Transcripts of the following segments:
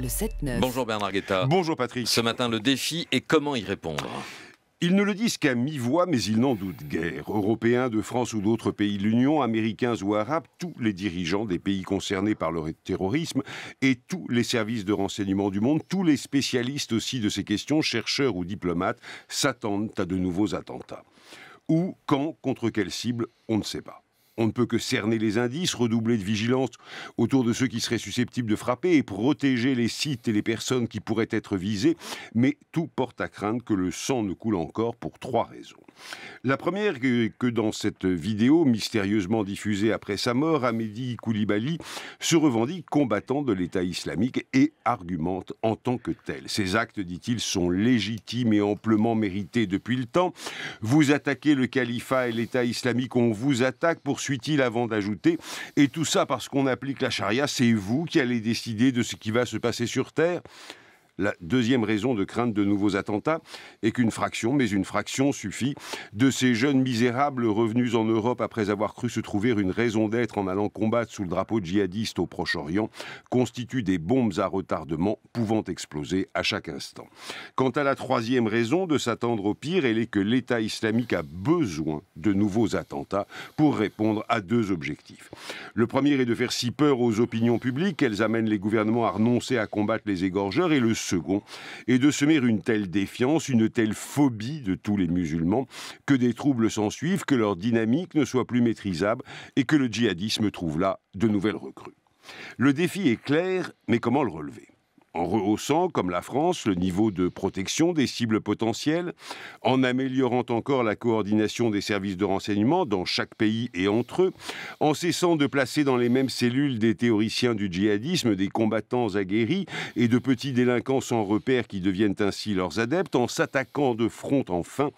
Le 7-9. Bonjour Bernard Guetta. Bonjour Patrick. Ce matin, le défi est comment y répondre ils ne le disent qu'à mi-voix, mais ils n'en doutent guère. Européens de France ou d'autres pays de l'Union, américains ou arabes, tous les dirigeants des pays concernés par le terrorisme et tous les services de renseignement du monde, tous les spécialistes aussi de ces questions, chercheurs ou diplomates, s'attendent à de nouveaux attentats. Où, quand, contre quelles cibles, on ne sait pas. On ne peut que cerner les indices, redoubler de vigilance autour de ceux qui seraient susceptibles de frapper et protéger les sites et les personnes qui pourraient être visées, mais tout porte à craindre que le sang ne coule encore pour trois raisons. La première est que dans cette vidéo, mystérieusement diffusée après sa mort, Amédi Koulibaly se revendique combattant de l'État islamique et argumente en tant que tel. Ses actes, dit-il, sont légitimes et amplement mérités depuis le temps. Vous attaquez le califat et l'État islamique, on vous attaque pour poursuit-il avant d'ajouter. Et tout ça parce qu'on applique la charia, c'est vous qui allez décider de ce qui va se passer sur Terre. La deuxième raison de crainte de nouveaux attentats est qu'une fraction, mais une fraction suffit, de ces jeunes misérables revenus en Europe après avoir cru se trouver une raison d'être en allant combattre sous le drapeau djihadiste au Proche-Orient constituent des bombes à retardement pouvant exploser à chaque instant. Quant à la troisième raison de s'attendre au pire, elle est que l'État islamique a besoin de nouveaux attentats pour répondre à deux objectifs. Le premier est de faire si peur aux opinions publiques qu'elles amènent les gouvernements à renoncer à combattre les égorgeurs et le second, et de semer une telle défiance, une telle phobie de tous les musulmans, que des troubles s'ensuivent, que leur dynamique ne soit plus maîtrisable et que le djihadisme trouve là de nouvelles recrues. Le défi est clair, mais comment le relever en rehaussant, comme la France, le niveau de protection des cibles potentielles, en améliorant encore la coordination des services de renseignement dans chaque pays et entre eux, en cessant de placer dans les mêmes cellules des théoriciens du djihadisme, des combattants aguerris et de petits délinquants sans repère qui deviennent ainsi leurs adeptes, en s'attaquant de front enfin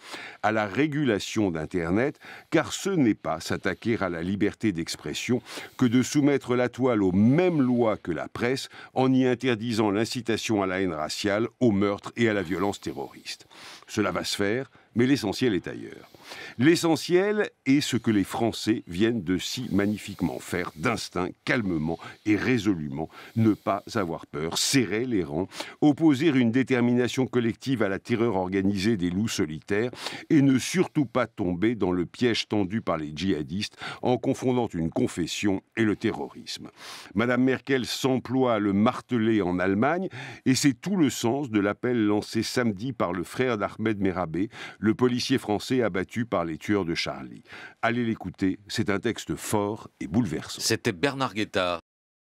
à la régulation d'Internet, car ce n'est pas s'attaquer à la liberté d'expression que de soumettre la toile aux mêmes lois que la presse en y interdisant incitation à la haine raciale, au meurtre et à la violence terroriste. Cela va se faire mais l'essentiel est ailleurs. L'essentiel est ce que les Français viennent de si magnifiquement faire, d'instinct, calmement et résolument, ne pas avoir peur, serrer les rangs, opposer une détermination collective à la terreur organisée des loups solitaires et ne surtout pas tomber dans le piège tendu par les djihadistes en confondant une confession et le terrorisme. Madame Merkel s'emploie à le marteler en Allemagne et c'est tout le sens de l'appel lancé samedi par le frère d'Ahmed Merabé, le policier français abattu par les tueurs de Charlie. Allez l'écouter, c'est un texte fort et bouleversant. C'était Bernard Guetta.